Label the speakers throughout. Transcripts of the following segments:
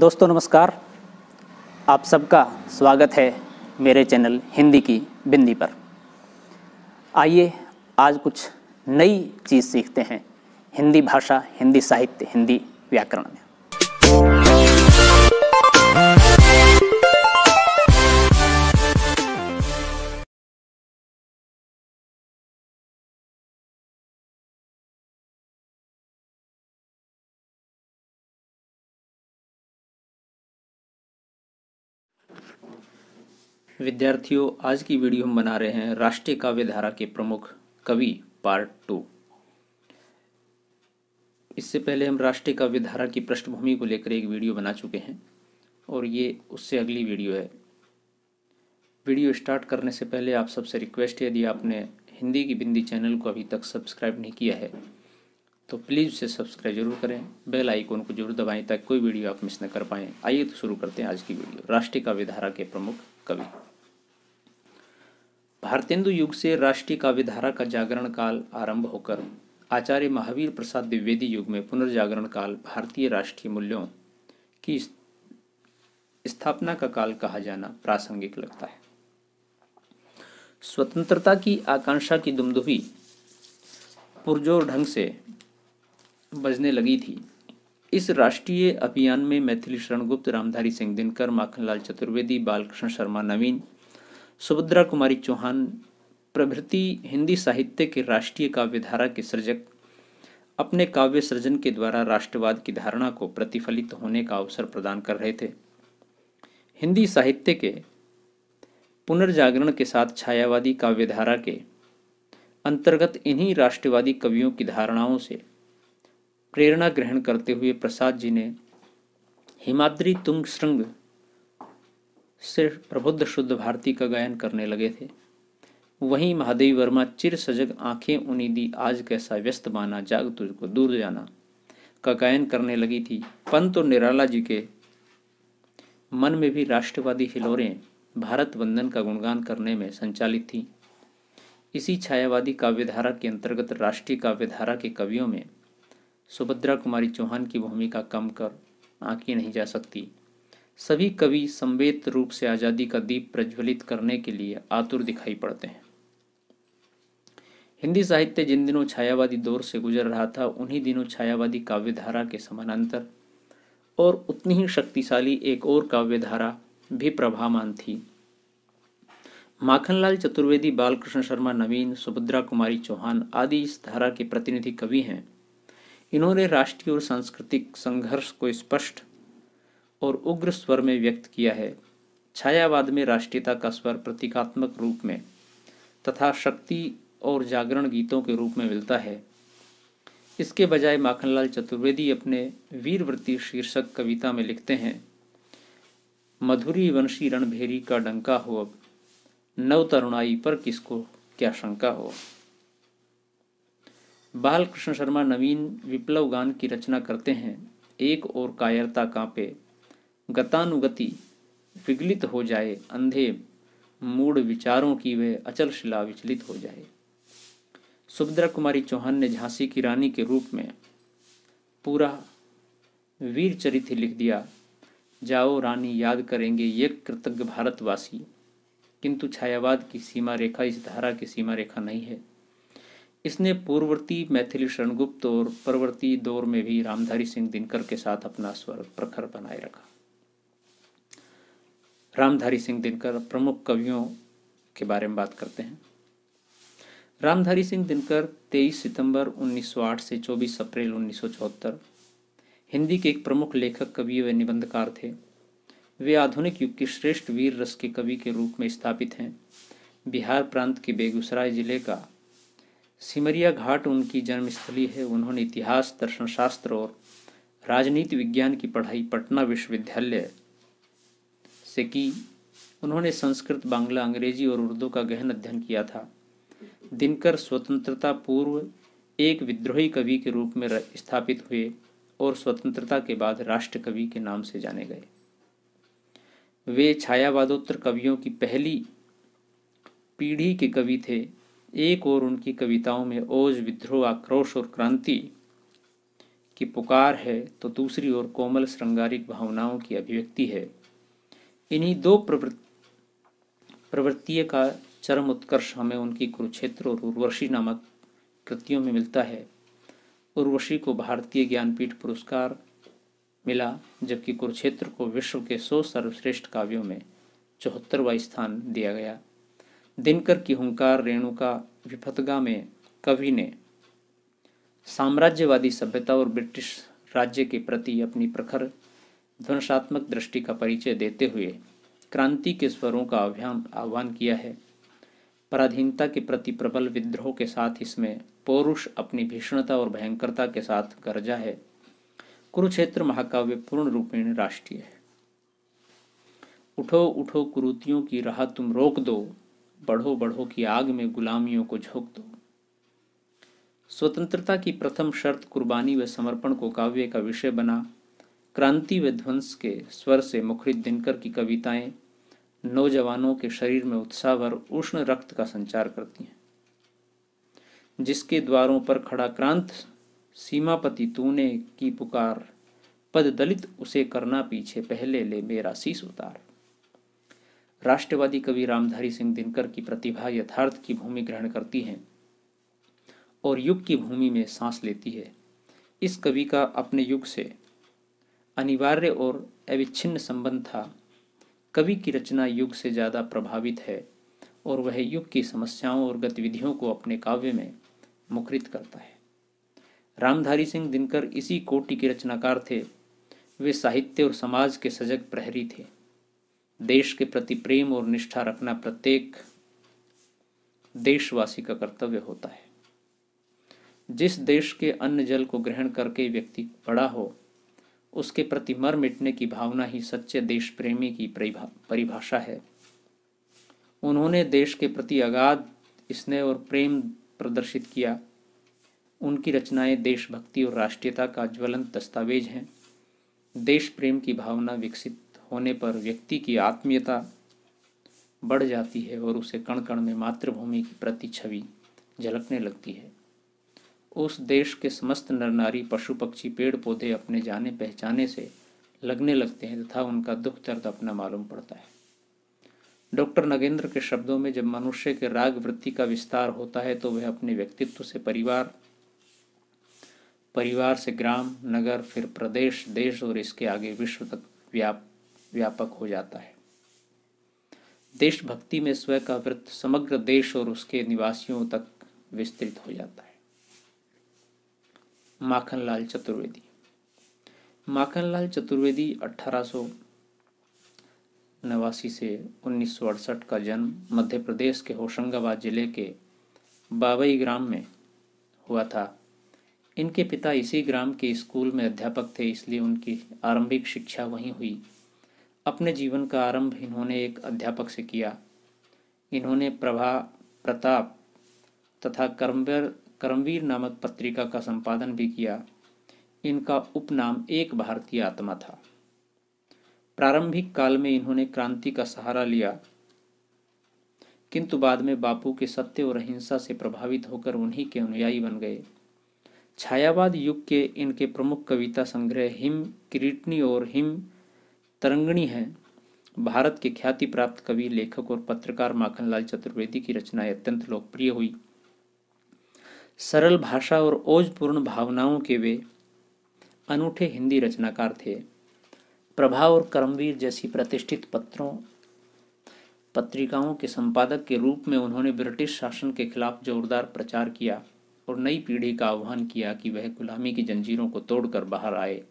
Speaker 1: दोस्तों नमस्कार आप सबका स्वागत है मेरे चैनल हिंदी की बिंदी पर आइए आज कुछ नई चीज़ सीखते हैं हिंदी भाषा हिंदी साहित्य हिंदी व्याकरण में विद्यार्थियों आज की वीडियो हम बना रहे हैं राष्ट्रीय काव्य धारा के प्रमुख कवि पार्ट टू इससे पहले हम राष्ट्रीय काव्य धारा की पृष्ठभूमि को लेकर एक वीडियो बना चुके हैं और ये उससे अगली वीडियो है वीडियो स्टार्ट करने से पहले आप सबसे रिक्वेस्ट है यदि आपने हिंदी की बिंदी चैनल को अभी तक सब्सक्राइब नहीं किया है तो प्लीज़ उसे सब्सक्राइब जरूर करें बेल आइकॉन को जरूर दबाएं ताकि कोई वीडियो आप मिस न कर पाएँ आइए तो शुरू करते हैं आज की वीडियो राष्ट्रीय काव्य धारा के प्रमुख कवि भारतेंदु युग से राष्ट्रीय काव्यधारा का जागरण काल आरंभ होकर आचार्य महावीर प्रसाद द्विवेदी युग में पुनर्जागरण काल भारतीय राष्ट्रीय मूल्यों की स्थापना का काल कहा जाना प्रासंगिक लगता है स्वतंत्रता की आकांक्षा की दुमदुही पुरजोर ढंग से बजने लगी थी इस राष्ट्रीय अभियान में मैथिली शरणगुप्त रामधारी सिंह दिनकर माखनलाल चतुर्वेदी बालकृष्ण शर्मा नवीन सुभद्रा कुमारी चौहान प्रभृति हिंदी साहित्य के राष्ट्रीय काव्यधारा के सृजक अपने काव्य सृजन के द्वारा राष्ट्रवाद की धारणा को प्रतिफलित होने का अवसर प्रदान कर रहे थे हिंदी साहित्य के पुनर्जागरण के साथ छायावादी काव्यधारा के अंतर्गत इन्हीं राष्ट्रवादी कवियों की धारणाओं से प्रेरणा ग्रहण करते हुए प्रसाद जी ने हिमाद्री तुंग श्रृंग सिर्फ प्रबुद्ध शुद्ध भारती का गायन करने लगे थे वहीं महादेव वर्मा चिर सजग आंखें दी आज कैसा व्यस्त माना जाग तुझको दूर जाना का गायन करने लगी थी पंत और निराला जी के मन में भी राष्ट्रवादी हिलोरें भारत वंदन का गुणगान करने में संचालित थी इसी छायावादी काव्यधारा के अंतर्गत राष्ट्रीय काव्यधारा के कवियों में सुभद्रा कुमारी चौहान की भूमिका कम कर आंकी नहीं जा सकती सभी कवि संवेद रूप से आज़ादी का दीप प्रज्वलित करने के लिए आतुर दिखाई पड़ते हैं हिंदी साहित्य जिन दिनों छायावादी दौर से गुजर रहा था उन्हीं दिनों छायावादी काव्यधारा के समानांतर और उतनी ही शक्तिशाली एक और काव्यधारा भी प्रभामान थी माखनलाल चतुर्वेदी बालकृष्ण शर्मा नवीन सुभद्रा कुमारी चौहान आदि इस धारा के प्रतिनिधि कवि हैं इन्होंने राष्ट्रीय और सांस्कृतिक संघर्ष को स्पष्ट और उग्र स्वर में व्यक्त किया है छायावाद में राष्ट्रीयता का स्वर प्रतीकात्मक रूप में तथा शक्ति और जागरण गीतों के रूप में मिलता है इसके बजाय माखनलाल चतुर्वेदी अपने वीरवृत्ति शीर्षक कविता में लिखते हैं मधुरी वंशी रणभेरी का डंका हो अब नव तरुणाई पर किसको क्या शंका हो बाल कृष्ण शर्मा नवीन विप्लव गान की रचना करते हैं एक और कायरता कांपे गतानुगति विगलित हो जाए अंधे मूड विचारों की वे अचल शिला विचलित हो जाए सुभद्रा कुमारी चौहान ने झांसी की रानी के रूप में पूरा वीर चरित्र लिख दिया जाओ रानी याद करेंगे ये कृतज्ञ भारतवासी किंतु छायावाद की सीमा रेखा इस धारा की सीमा रेखा नहीं है इसने पूर्ववर्ती मैथिली शरणगुप्त और परवर्ती दौर में भी रामधारी सिंह दिनकर के साथ अपना स्वर प्रखर बनाए रखा रामधारी सिंह दिनकर प्रमुख कवियों के बारे में बात करते हैं रामधारी सिंह दिनकर 23 सितंबर 1908 से 24 अप्रैल 1974 हिंदी के एक प्रमुख लेखक कवि व निबंधकार थे वे आधुनिक युग के श्रेष्ठ वीर रस के कवि के रूप में स्थापित हैं बिहार प्रांत के बेगूसराय जिले का सिमरिया घाट उनकी जन्मस्थली है उन्होंने इतिहास दर्शनशास्त्र और राजनीति विज्ञान की पढ़ाई पटना विश्वविद्यालय से की उन्होंने संस्कृत बांग्ला अंग्रेजी और उर्दू का गहन अध्ययन किया था दिनकर स्वतंत्रता पूर्व एक विद्रोही कवि के रूप में स्थापित हुए और स्वतंत्रता के बाद राष्ट्र कवि के नाम से जाने गए वे छायावादोत्तर कवियों की पहली पीढ़ी के कवि थे एक और उनकी कविताओं में ओज विद्रोह आक्रोश और क्रांति की पुकार है तो दूसरी ओर कोमल श्रृंगारिक भावनाओं की अभिव्यक्ति है इन्हीं दो प्रवृत्ति का चरम उत्कर्ष हमें उनकी कुरुक्षेत्र और उर्वशी नामक कृतियों में मिलता है उर्वशी को भारतीय ज्ञानपीठ पुरस्कार मिला जबकि कुरुक्षेत्र को विश्व के सौ सर्वश्रेष्ठ काव्यों में चौहत्तरवा स्थान दिया गया दिनकर की हुंकार रेणुका विफतगा में कवि ने साम्राज्यवादी सभ्यता और ब्रिटिश राज्य के प्रति अपनी प्रखर ध्वंसात्मक दृष्टि का परिचय देते हुए क्रांति के स्वरों का अभियान आह्वान किया है पराधीनता के प्रति प्रबल विद्रोह के साथ इसमें पौरुष अपनी भीषणता और भयंकरता के साथ गर्जा है कुरुक्षेत्र महाकाव्य पूर्ण रूपेण राष्ट्रीय है उठो उठो कुरूतियों की राह तुम रोक दो बढ़ो बढ़ो की आग में गुलामियों को झोंक दो स्वतंत्रता की प्रथम शर्त कुर्बानी व समर्पण को काव्य का विषय बना क्रांति विध्वंस के स्वर से मुखरित दिनकर की कविताएं नौजवानों के शरीर में उत्साह भर उष्ण रक्त का संचार करती हैं जिसके द्वारों पर खड़ा क्रांत सीमापति तूने की पुकार पद दलित उसे करना पीछे पहले ले मेरा शीस उतार राष्ट्रवादी कवि रामधारी सिंह दिनकर की प्रतिभा यथार्थ की भूमि ग्रहण करती है और युग की भूमि में सांस लेती है इस कवि का अपने युग से अनिवार्य और अविच्छिन्न संबंध था कवि की रचना युग से ज़्यादा प्रभावित है और वह युग की समस्याओं और गतिविधियों को अपने काव्य में मुखरित करता है रामधारी सिंह दिनकर इसी कोटि के रचनाकार थे वे साहित्य और समाज के सजग प्रहरी थे देश के प्रति प्रेम और निष्ठा रखना प्रत्येक देशवासी का कर्तव्य होता है जिस देश के अन्न जल को ग्रहण करके व्यक्ति बड़ा हो उसके प्रति मर मिटने की भावना ही सच्चे देश प्रेमी की परिभाषा है उन्होंने देश के प्रति अगाध स्नेह और प्रेम प्रदर्शित किया उनकी रचनाएं देशभक्ति और राष्ट्रीयता का ज्वलंत दस्तावेज हैं देश प्रेम की भावना विकसित होने पर व्यक्ति की आत्मीयता बढ़ जाती है और उसे कण कण में मातृभूमि के प्रति छवि झलकने लगती है उस देश के समस्त नर नारी पशु पक्षी पेड़ पौधे अपने जाने पहचाने से लगने लगते हैं तथा उनका दुख दर्द अपना मालूम पड़ता है डॉक्टर नगेंद्र के शब्दों में जब मनुष्य के राग वृत्ति का विस्तार होता है तो वह अपने व्यक्तित्व से परिवार परिवार से ग्राम नगर फिर प्रदेश देश और इसके आगे विश्व तक व्याप व्यापक हो जाता है देशभक्ति में स्वयं का वृत्त समग्र देश और उसके निवासियों तक विस्तृत हो जाता है माखनलाल चतुर्वेदी माखनलाल चतुर्वेदी अठारह नवासी से उन्नीस का जन्म मध्य प्रदेश के होशंगाबाद जिले के बाबई ग्राम में हुआ था इनके पिता इसी ग्राम के स्कूल में अध्यापक थे इसलिए उनकी आरंभिक शिक्षा वहीं हुई अपने जीवन का आरंभ इन्होंने एक अध्यापक से किया इन्होंने प्रभा प्रताप तथा कर्मवीर कर्मवीर नामक पत्रिका का संपादन भी किया इनका उपनाम एक भारतीय आत्मा था प्रारंभिक काल में इन्होंने क्रांति का सहारा लिया किंतु बाद में बापू के सत्य और अहिंसा से प्रभावित होकर उन्हीं के अनुयायी बन गए छायावाद युग के इनके प्रमुख कविता संग्रह हिम किरीटनी और हिम तरंगणी हैं भारत के ख्याति प्राप्त कवि लेखक और पत्रकार माखनलाल चतुर्वेदी की रचनाएं अत्यंत लोकप्रिय हुई सरल भाषा और ओजपूर्ण भावनाओं के वे अनूठे हिंदी रचनाकार थे प्रभा और कर्मवीर जैसी प्रतिष्ठित पत्रों पत्रिकाओं के संपादक के रूप में उन्होंने ब्रिटिश शासन के खिलाफ जोरदार प्रचार किया और नई पीढ़ी का आह्वान किया कि वह गुलामी की जंजीरों को तोड़कर बाहर आए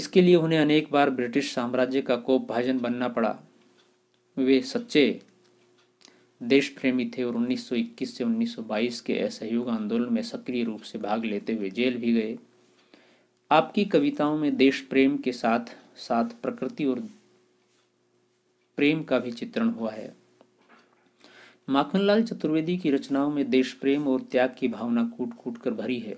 Speaker 1: इसके लिए उन्हें अनेक बार ब्रिटिश साम्राज्य का कोप भाजन बनना पड़ा वे सच्चे देश प्रेमी थे और 1921 से 1922 के असहयोग आंदोलन में सक्रिय रूप से भाग लेते हुए जेल भी गए आपकी कविताओं में देश प्रेम के साथ साथ प्रकृति और प्रेम का भी चित्रण हुआ है माखनलाल चतुर्वेदी की रचनाओं में देश प्रेम और त्याग की भावना कूट कूट कर भरी है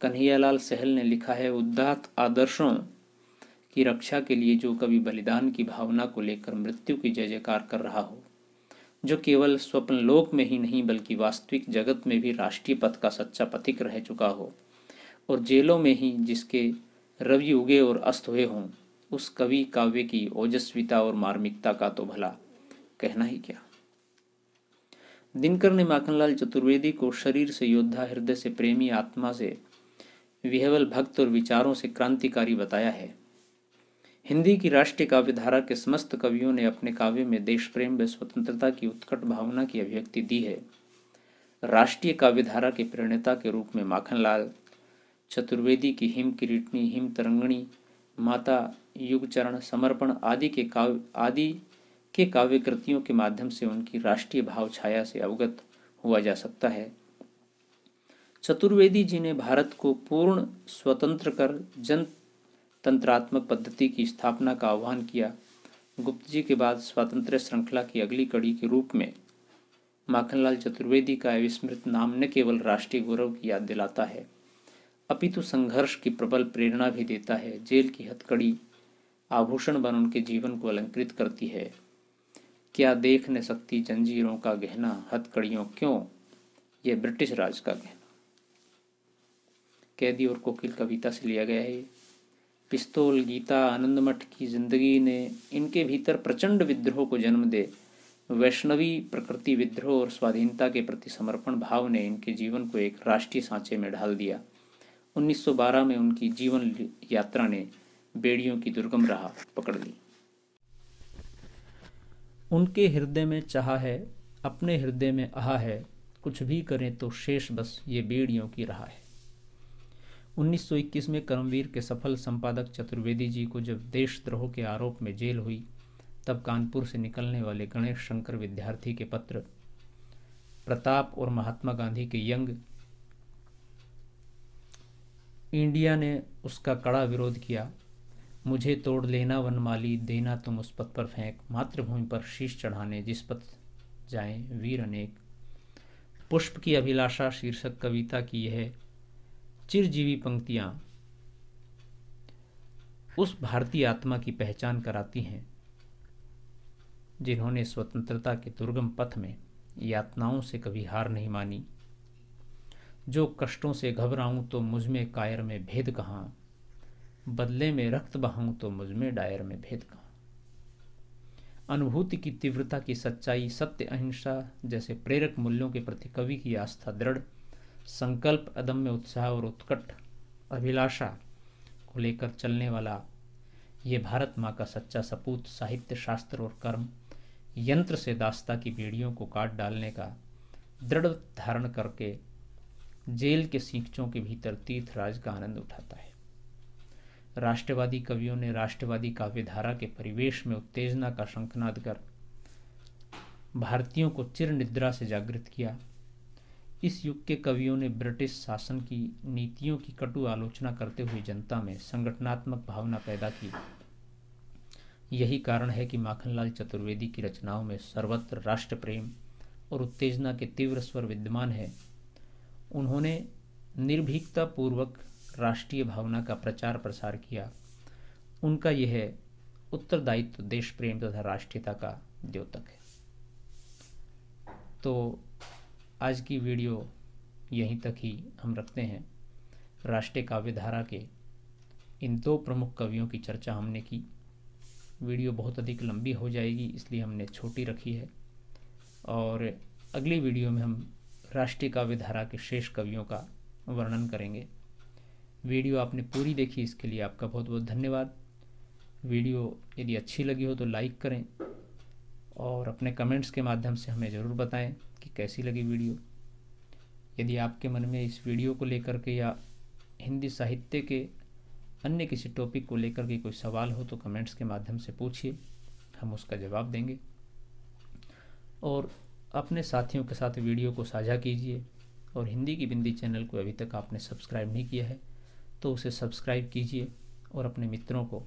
Speaker 1: कन्हैयालाल सहल ने लिखा है उदात आदर्शों की रक्षा के लिए जो कभी बलिदान की भावना को लेकर मृत्यु की जय जयकार कर रहा हो जो केवल स्वप्न लोक में ही नहीं बल्कि वास्तविक जगत में भी राष्ट्रीय पथ का सच्चा पथिक रह चुका हो और जेलों में ही जिसके रवि उगे और अस्त हुए हों उस कवि काव्य की ओजस्विता और मार्मिकता का तो भला कहना ही क्या दिनकर ने माखनलाल चतुर्वेदी को शरीर से योद्धा हृदय से प्रेमी आत्मा से विहवल भक्त और विचारों से क्रांतिकारी बताया है हिंदी की राष्ट्रीय काव्य धारा के समस्त कवियों ने अपने काव्य में देश प्रेम व स्वतंत्रता की उत्कट भावना की अभिव्यक्ति दी है राष्ट्रीय काव्य धारा के प्रणेता के रूप में माखनलाल चतुर्वेदी की हिम किरीटनी हिम तरंगणी माता युगचरण समर्पण आदि के काव्य आदि के काव्य कृतियों के माध्यम से उनकी राष्ट्रीय भाव छाया से अवगत हुआ जा सकता है चतुर्वेदी जी ने भारत को पूर्ण स्वतंत्र कर जन तंत्रात्मक पद्धति की स्थापना का आह्वान किया गुप्त जी के बाद स्वातंत्र श्रृंखला की अगली कड़ी के रूप में माखनलाल चतुर्वेदी का विस्मृत नाम न केवल राष्ट्रीय गौरव की याद दिलाता है अपितु संघर्ष की प्रबल प्रेरणा भी देता है जेल की हथकड़ी आभूषण बन उनके जीवन को अलंकृत करती है क्या देख न सकती जंजीरों का गहना हथकड़ियों क्यों यह ब्रिटिश राज का गहना कैदी और कोकिल कविता से लिया गया है पिस्तौल गीता आनंद मठ की जिंदगी ने इनके भीतर प्रचंड विद्रोह को जन्म दे वैष्णवी प्रकृति विद्रोह और स्वाधीनता के प्रति समर्पण भाव ने इनके जीवन को एक राष्ट्रीय सांचे में ढाल दिया 1912 में उनकी जीवन यात्रा ने बेड़ियों की दुर्गम राह पकड़ ली उनके हृदय में चाह है अपने हृदय में आह है कुछ भी करें तो शेष बस ये बेड़ियों की राह है 1921 में कर्मवीर के सफल संपादक चतुर्वेदी जी को जब देशद्रोह के आरोप में जेल हुई तब कानपुर से निकलने वाले गणेश शंकर विद्यार्थी के पत्र प्रताप और महात्मा गांधी के यंग इंडिया ने उसका कड़ा विरोध किया मुझे तोड़ लेना वनमाली देना तुम उस पथ पर फेंक मातृभूमि पर शीश चढ़ाने जिस पथ जाएं वीर अनेक पुष्प की अभिलाषा शीर्षक कविता की यह चिरजीवी पंक्तियाँ उस भारतीय आत्मा की पहचान कराती हैं जिन्होंने स्वतंत्रता के दुर्गम पथ में यातनाओं से कभी हार नहीं मानी जो कष्टों से घबराऊं तो मुझमें कायर में भेद कहाँ बदले में रक्त बहाऊं तो मुझमें डायर में भेद कहाँ अनुभूति की तीव्रता की सच्चाई सत्य अहिंसा जैसे प्रेरक मूल्यों के प्रति कवि की आस्था दृढ़ संकल्प अदम्य उत्साह और उत्कट अभिलाषा को लेकर चलने वाला ये भारत माँ का सच्चा सपूत साहित्य शास्त्र और कर्म यंत्र से दास्ता की बेड़ियों को काट डालने का दृढ़ धारण करके जेल के सींचों के भीतर तीर्थराज का आनंद उठाता है राष्ट्रवादी कवियों ने राष्ट्रवादी काव्यधारा के परिवेश में उत्तेजना का शंखनाद कर भारतीयों को चिर निद्रा से जागृत किया इस युग के कवियों ने ब्रिटिश शासन की नीतियों की कटु आलोचना करते हुए जनता में संगठनात्मक भावना पैदा की यही कारण है कि माखनलाल चतुर्वेदी की रचनाओं में सर्वत्र राष्ट्र प्रेम और उत्तेजना के तीव्र स्वर विद्यमान है उन्होंने निर्भीकता पूर्वक राष्ट्रीय भावना का प्रचार प्रसार किया उनका यह उत्तरदायित्व देश प्रेम तथा राष्ट्रीयता का द्योतक है तो आज की वीडियो यहीं तक ही हम रखते हैं राष्ट्रीय काव्यधारा के इन दो प्रमुख कवियों की चर्चा हमने की वीडियो बहुत अधिक लंबी हो जाएगी इसलिए हमने छोटी रखी है और अगली वीडियो में हम राष्ट्रीय काव्यधारा के शेष कवियों का वर्णन करेंगे वीडियो आपने पूरी देखी इसके लिए आपका बहुत बहुत धन्यवाद वीडियो यदि अच्छी लगी हो तो लाइक करें और अपने कमेंट्स के माध्यम से हमें ज़रूर बताएं कि कैसी लगी वीडियो यदि आपके मन में इस वीडियो को लेकर के या हिंदी साहित्य के अन्य किसी टॉपिक को लेकर के कोई सवाल हो तो कमेंट्स के माध्यम से पूछिए हम उसका जवाब देंगे और अपने साथियों के साथ वीडियो को साझा कीजिए और हिंदी की बिंदी चैनल को अभी तक आपने सब्सक्राइब नहीं किया है तो उसे सब्सक्राइब कीजिए और अपने मित्रों को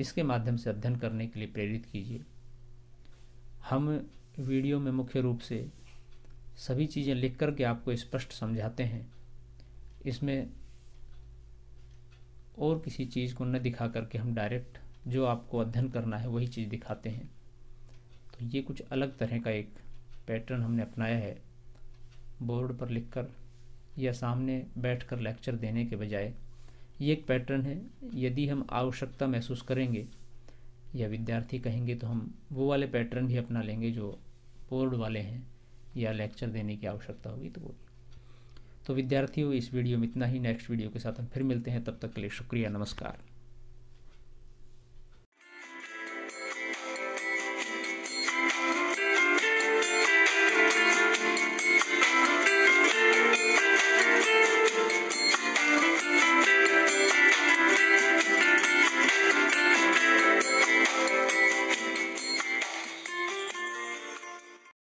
Speaker 1: इसके माध्यम से अध्ययन करने के लिए प्रेरित कीजिए हम वीडियो में मुख्य रूप से सभी चीज़ें लिख करके आपको स्पष्ट समझाते हैं इसमें और किसी चीज़ को न दिखा करके हम डायरेक्ट जो आपको अध्ययन करना है वही चीज़ दिखाते हैं तो ये कुछ अलग तरह का एक पैटर्न हमने अपनाया है बोर्ड पर लिखकर या सामने बैठकर लेक्चर देने के बजाय ये एक पैटर्न है यदि हम आवश्यकता महसूस करेंगे या विद्यार्थी कहेंगे तो हम वो वाले पैटर्न भी अपना लेंगे जो बोर्ड वाले हैं या लेक्चर देने की आवश्यकता होगी तो वो तो विद्यार्थियों इस वीडियो में इतना ही नेक्स्ट वीडियो के साथ हम फिर मिलते हैं तब तक के लिए शुक्रिया नमस्कार